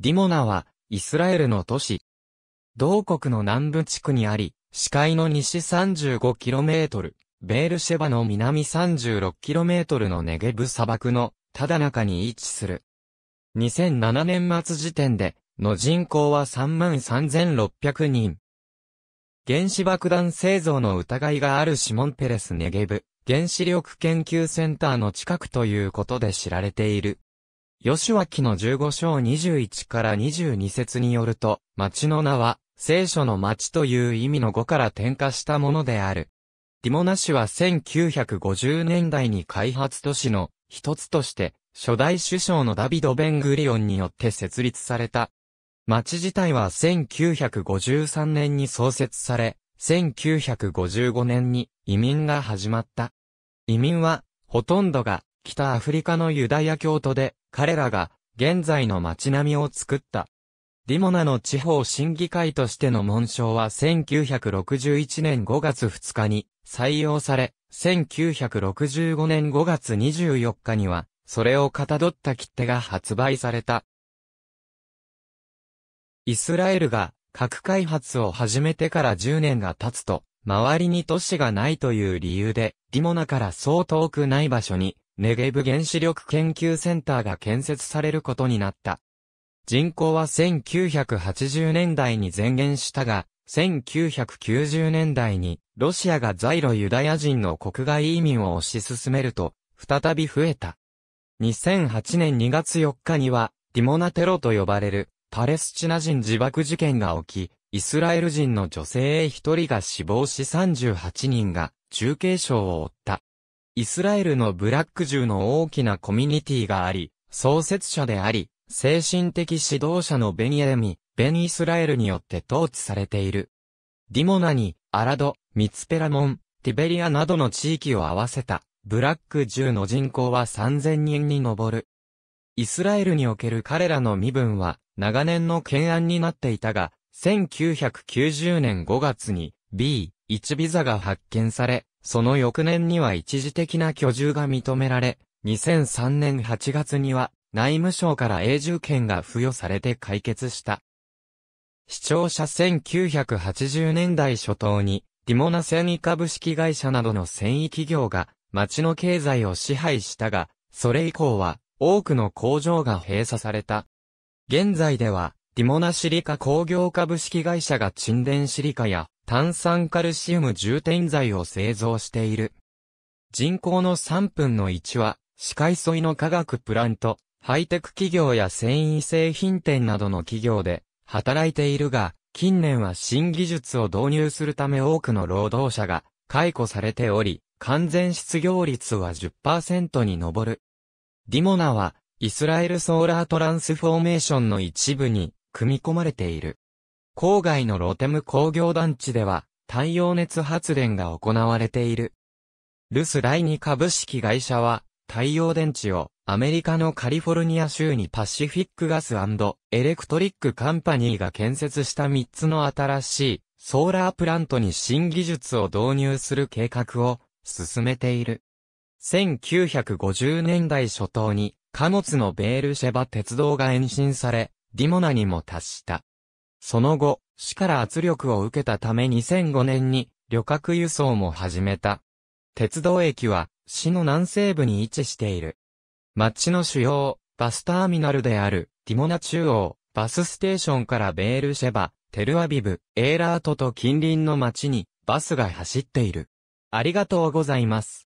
ディモナは、イスラエルの都市。同国の南部地区にあり、視界の西 35km、ベールシェバの南 36km のネゲブ砂漠の、ただ中に位置する。2007年末時点で、の人口は33,600人。原子爆弾製造の疑いがあるシモンペレスネゲブ、原子力研究センターの近くということで知られている。吉脇の15章21から22節によると、町の名は、聖書の町という意味の語から転化したものである。ディモナ市は1950年代に開発都市の一つとして、初代首相のダビド・ベングリオンによって設立された。町自体は1953年に創設され、1955年に移民が始まった。移民は、ほとんどが北アフリカのユダヤ教徒で、彼らが現在の街並みを作った。ディモナの地方審議会としての紋章は1961年5月2日に採用され、1965年5月24日には、それをかたどった切手が発売された。イスラエルが核開発を始めてから10年が経つと、周りに都市がないという理由で、ディモナからそう遠くない場所に、ネゲブ原子力研究センターが建設されることになった。人口は1980年代に前減したが、1990年代にロシアが在路ユダヤ人の国外移民を推し進めると、再び増えた。2008年2月4日には、ディモナテロと呼ばれるパレスチナ人自爆事件が起き、イスラエル人の女性一人が死亡し38人が中継傷を負った。イスラエルのブラック銃の大きなコミュニティがあり、創設者であり、精神的指導者のベニエミ、ベン・イスラエルによって統治されている。ディモナに、アラド、ミツペラモン、ティベリアなどの地域を合わせた、ブラック銃の人口は3000人に上る。イスラエルにおける彼らの身分は、長年の懸案になっていたが、1990年5月に、B、1ビザが発見され、その翌年には一時的な居住が認められ、2003年8月には内務省から永住権が付与されて解決した。視聴者1980年代初頭に、ディモナセミ株式会社などの繊維企業が町の経済を支配したが、それ以降は多くの工場が閉鎖された。現在では、ディモナシリカ工業株式会社が沈殿シリカや炭酸カルシウム充填剤を製造している。人口の3分の1は、市海沿いの化学プラント、ハイテク企業や繊維製品店などの企業で働いているが、近年は新技術を導入するため多くの労働者が解雇されており、完全失業率は10%に上る。ディモナは、イスラエルソーラートランスフォーメーションの一部に組み込まれている。郊外のロテム工業団地では、太陽熱発電が行われている。ルス第二株式会社は、太陽電池をアメリカのカリフォルニア州にパシフィックガスエレクトリックカンパニーが建設した3つの新しいソーラープラントに新技術を導入する計画を進めている。1950年代初頭に貨物のベールシェバ鉄道が延伸され、ディモナにも達した。その後、市から圧力を受けたため2005年に旅客輸送も始めた。鉄道駅は市の南西部に位置している。町の主要バスターミナルであるティモナ中央バスステーションからベールシェバ、テルアビブ、エーラートと近隣の町にバスが走っている。ありがとうございます。